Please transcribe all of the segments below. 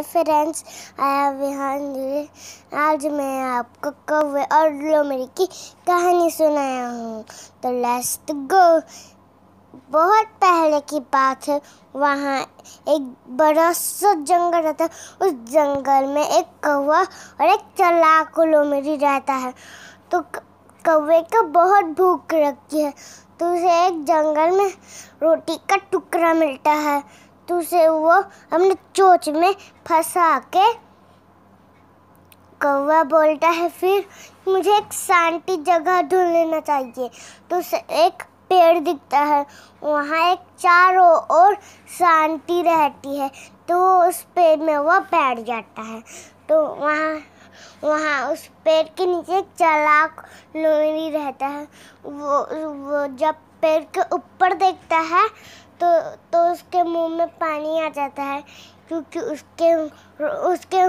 hi friends I am Vihaan आज मैं आपको कौवे और लोमड़ी की कहानी सुनाया हूँ तो लेट्स गो बहुत पहले की बात है वहाँ एक बड़ा सा जंगल रहता है उस जंगल में एक कौवा और एक चलाक लोमड़ी रहता है तो कौवे का बहुत भूख लगती है तो उसे एक जंगल में रोटी का टुकड़ा मिलता है उसे वो हमने चोच में फंसा के कौवा बोलता है फिर मुझे एक शांति जगह ढूंढ लेना चाहिए तो उसे एक पेड़ दिखता है वहाँ एक चारों ओर शांति रहती है तो उस पेड़ में वह बैठ जाता है तो वहाँ वहाँ उस पेड़ के नीचे एक चालाक लोहरी रहता है वो वो जब पेड़ के ऊपर देखता है तो तो उसके मुंह में पानी आ जाता है क्योंकि उसके उसके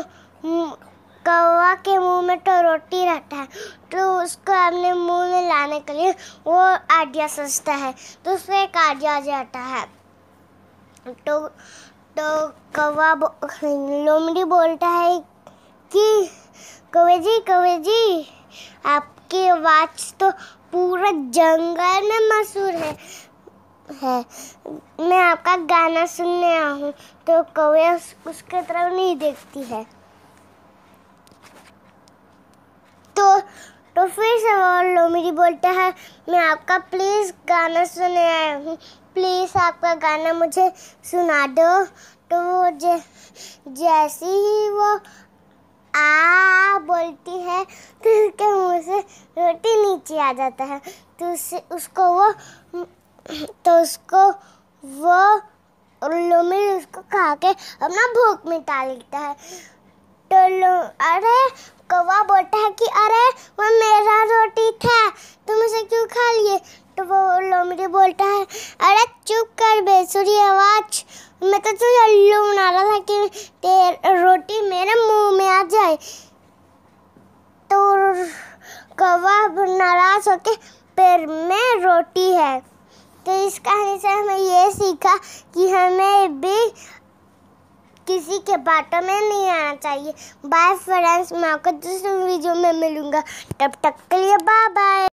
कौवा के मुंह में तो रोटी रहता है तो उसको अपने मुंह में लाने के लिए वो आइडिया सोचता है तो उसको एक आइडिया आ जाता है तो तो कौवा लोमड़ी बोलता है कि कवे जी कवे जी आपकी आवाज़ तो पूरा जंगल में मशहूर है है मैं आपका गाना सुनने आ हूँ तो कौया उस, उसके तरफ नहीं देखती है तो तो फिर से वो लोमड़ी बोलता है मैं आपका प्लीज़ गाना सुनने आया हूँ प्लीज़ आपका गाना मुझे सुना दो तो वो जै, जैसे ही वो आ बोलती है तो उसके मुँह से रोटी नीचे आ जाता है तो उससे उसको वो तो उसको वो उल्लू में उसको खा के अपना भूख मिटा लेता है तो अरे कौवा बोलता है कि अरे वो मेरा रोटी था तुम उसे क्यों खा लिए तो वो लोमड़ी बोलता है अरे चुप कर बेसुरी आवाज मैं तो तुझे उल्लू बना रहा था कि तेर रोटी मेरे मुंह में आ जाए तो कौवा नाराज होके पैर में रोटी है तो इस कहानी से हमें ये सीखा कि हमें भी किसी के बातों में नहीं आना चाहिए बाय फ्रेंड्स मैं आपको दूसरे वीडियो में मिलूंगा तब तक के लिए बाय बाय